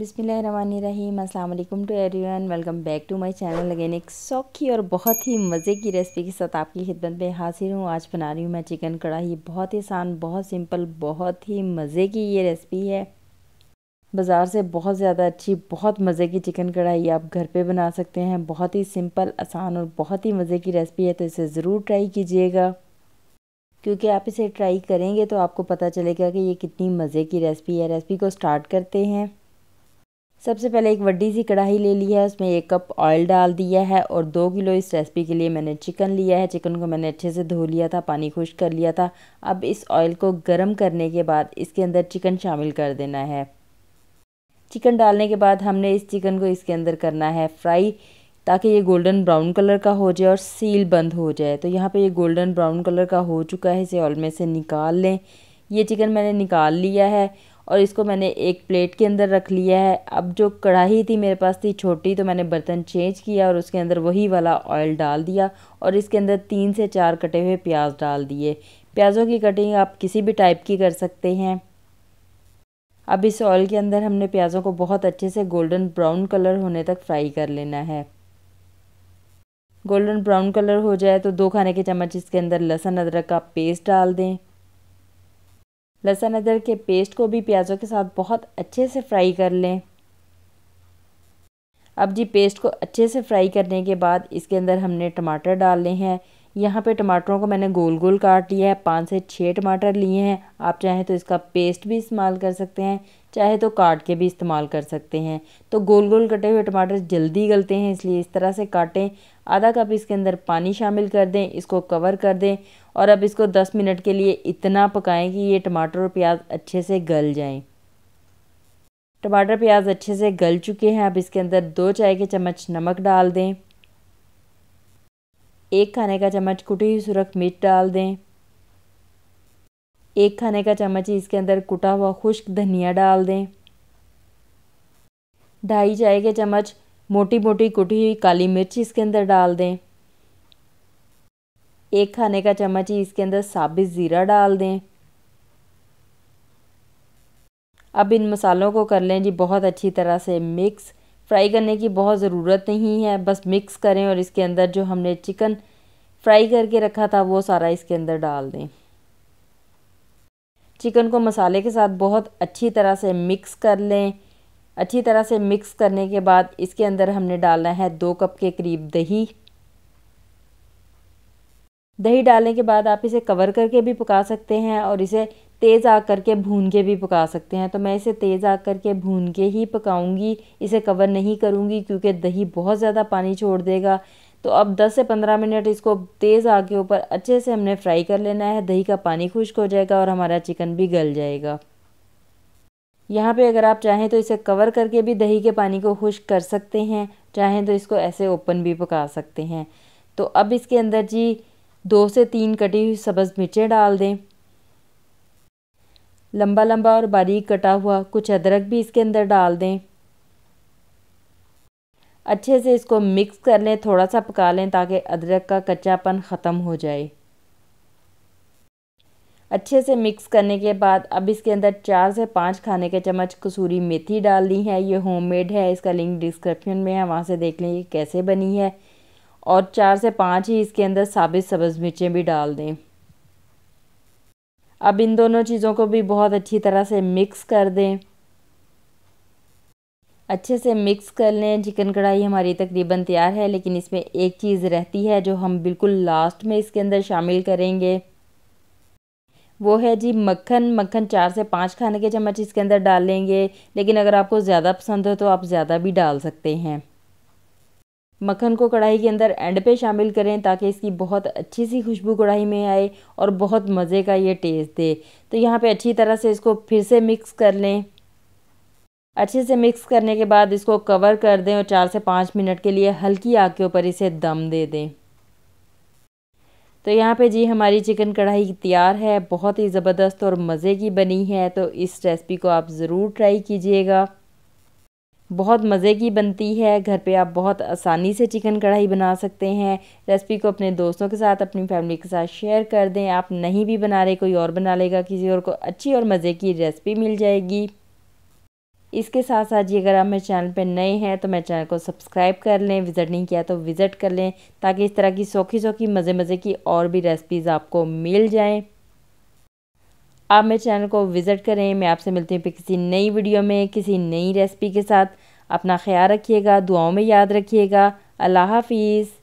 बिसमीम अल्लाम to everyone welcome back to my channel again एक सौखी और बहुत ही मज़े की रेसिपी के साथ आपकी खिदमत में हाजिर हूँ आज बना रही हूँ मैं चिकन कढ़ाई बहुत ही आसान बहुत सिंपल बहुत ही मज़े की ये रेसिपी है बाज़ार से बहुत ज़्यादा अच्छी बहुत मज़े की चिकन कढ़ाई आप घर पर बना सकते हैं बहुत ही सिंपल आसान और बहुत ही मज़े की रेसिपी है तो इसे ज़रूर ट्राई कीजिएगा क्योंकि आप इसे ट्राई करेंगे तो आपको पता चलेगा कि ये कितनी मज़े की रेसिपी है रेसिपी को स्टार्ट करते हैं सबसे पहले एक वड्डी सी कढ़ाई ले ली है उसमें एक कप ऑयल डाल दिया है और दो किलो इस रेसिपी के लिए मैंने चिकन लिया है चिकन को मैंने अच्छे से धो लिया था पानी खुश कर लिया था अब इस ऑयल को गर्म करने के बाद इसके अंदर चिकन शामिल कर देना है चिकन डालने के बाद हमने इस चिकन को इसके अंदर करना है फ्राई ताकि ये गोल्डन ब्राउन कलर का हो जाए और सील बंद हो जाए तो यहाँ पे ये गोल्डन ब्राउन कलर का हो चुका है इसे ऑयल में से निकाल लें ये चिकन मैंने निकाल लिया है और इसको मैंने एक प्लेट के अंदर रख लिया है अब जो कढ़ाई थी मेरे पास थी छोटी तो मैंने बर्तन चेंज किया और उसके अंदर वही वाला ऑयल डाल दिया और इसके अंदर तीन से चार कटे हुए प्याज डाल दिए प्याज़ों की कटिंग आप किसी भी टाइप की कर सकते हैं अब इस ऑयल के अंदर हमने प्याज़ों को बहुत अच्छे से गोल्डन ब्राउन कलर होने तक फ्राई कर लेना है गोल्डन ब्राउन कलर हो जाए तो दो खाने के चम्मच इसके अंदर लहसुन अदरक का पेस्ट डाल दें लहसुन अदर के पेस्ट को भी प्याज़ों के साथ बहुत अच्छे से फ्राई कर लें अब जी पेस्ट को अच्छे से फ्राई करने के बाद इसके अंदर हमने टमाटर डालने हैं यहाँ पे टमाटरों को मैंने गोल गोल काट लिया है पाँच से छः टमाटर लिए हैं आप चाहें तो इसका पेस्ट भी इस्तेमाल कर सकते हैं चाहे तो काट के भी इस्तेमाल कर सकते हैं तो गोल गोल कटे हुए टमाटर जल्दी गलते हैं इसलिए इस तरह से काटें आधा कप इसके अंदर पानी शामिल कर दें इसको कवर कर दें और अब इसको दस मिनट के लिए इतना पकाएँ कि ये टमाटर और प्याज अच्छे से गल जाएँ टमाटर प्याज अच्छे से गल चुके हैं अब इसके अंदर दो चाय के चम्मच नमक डाल दें एक खाने का चम्मच कुटी हुई सुरख मिर्च डाल दें एक खाने का चम्मच ही इसके अंदर कुटा हुआ खुश्क धनिया डाल दें ढाई चाय के चम्मच मोटी मोटी कुटी हुई काली मिर्च इसके अंदर डाल दें एक खाने का चम्मच ही इसके अंदर साबित ज़ीरा डाल दें अब इन मसालों को कर लें जी बहुत अच्छी तरह से मिक्स फ्राई करने की बहुत ज़रूरत नहीं है बस मिक्स करें और इसके अंदर जो हमने चिकन फ्राई करके रखा था वो सारा इसके अंदर डाल दें चिकन को मसाले के साथ बहुत अच्छी तरह से मिक्स कर लें अच्छी तरह से मिक्स करने के बाद इसके अंदर हमने डालना है दो कप के करीब दही दही डालने के बाद आप इसे कवर करके भी पका सकते हैं और इसे तेज़ आग करके भून के भी पका सकते हैं तो मैं इसे तेज़ आग करके भून के ही पकाऊंगी इसे कवर नहीं करूंगी क्योंकि दही बहुत ज़्यादा पानी छोड़ देगा तो अब 10 से 15 मिनट इसको तेज़ आग के ऊपर अच्छे से हमने फ्राई कर लेना है दही का पानी खुश्क हो जाएगा और हमारा चिकन भी गल जाएगा यहाँ पे अगर आप चाहें तो इसे कवर करके भी दही के पानी को खुश्क कर सकते हैं चाहें तो इसको ऐसे ओपन भी पका सकते हैं तो अब इसके अंदर जी दो से तीन कटी हुई सब्ज़ मिर्चें डाल दें लंबा लंबा और बारीक कटा हुआ कुछ अदरक भी इसके अंदर डाल दें अच्छे से इसको मिक्स कर लें थोड़ा सा पका लें ताकि अदरक का कच्चापन ख़त्म हो जाए अच्छे से मिक्स करने के बाद अब इसके अंदर चार से पाँच खाने के चम्मच कसूरी मेथी डालनी है ये होममेड है इसका लिंक डिस्क्रिप्शन में है वहाँ से देख लें कैसे बनी है और चार से पाँच ही इसके अंदर साबित सब्ज़ मिर्चें भी डाल दें अब इन दोनों चीज़ों को भी बहुत अच्छी तरह से मिक्स कर दें अच्छे से मिक्स कर लें चिकन कढ़ाई हमारी तकरीबन तैयार है लेकिन इसमें एक चीज़ रहती है जो हम बिल्कुल लास्ट में इसके अंदर शामिल करेंगे वो है जी मक्खन मक्खन चार से पाँच खाने के चम्मच इसके अंदर डालेंगे लेकिन अगर आपको ज़्यादा पसंद हो तो आप ज़्यादा भी डाल सकते हैं मक्खन को कढ़ाई के अंदर एंड पे शामिल करें ताकि इसकी बहुत अच्छी सी खुशबू कढ़ाई में आए और बहुत मज़े का ये टेस्ट दे तो यहाँ पे अच्छी तरह से इसको फिर से मिक्स कर लें अच्छे से मिक्स करने के बाद इसको कवर कर दें और चार से पाँच मिनट के लिए हल्की आग के ऊपर इसे दम दे दें तो यहाँ पे जी हमारी चिकन कढ़ाई तैयार है बहुत ही ज़बरदस्त और मज़े की बनी है तो इस रेसिपी को आप ज़रूर ट्राई कीजिएगा बहुत मज़े की बनती है घर पे आप बहुत आसानी से चिकन कढ़ाई बना सकते हैं रेसिपी को अपने दोस्तों के साथ अपनी फैमिली के साथ शेयर कर दें आप नहीं भी बना रहे कोई और बना लेगा किसी और को अच्छी और मज़े की रेसिपी मिल जाएगी इसके साथ साथ ये अगर आप मेरे चैनल पर नए हैं तो मेरे चैनल को सब्सक्राइब कर लें विज़िट नहीं किया तो विज़िट कर लें ताकि इस तरह की सौखी सौखी मज़े मज़े की और भी रेसिपीज़ आपको मिल जाएँ आप मेरे चैनल को विज़िट करें मैं आपसे मिलती हूँ किसी नई वीडियो में किसी नई रेसिपी के साथ अपना ख्याल रखिएगा दुआओं में याद रखिएगा अल्लाह हाफिज़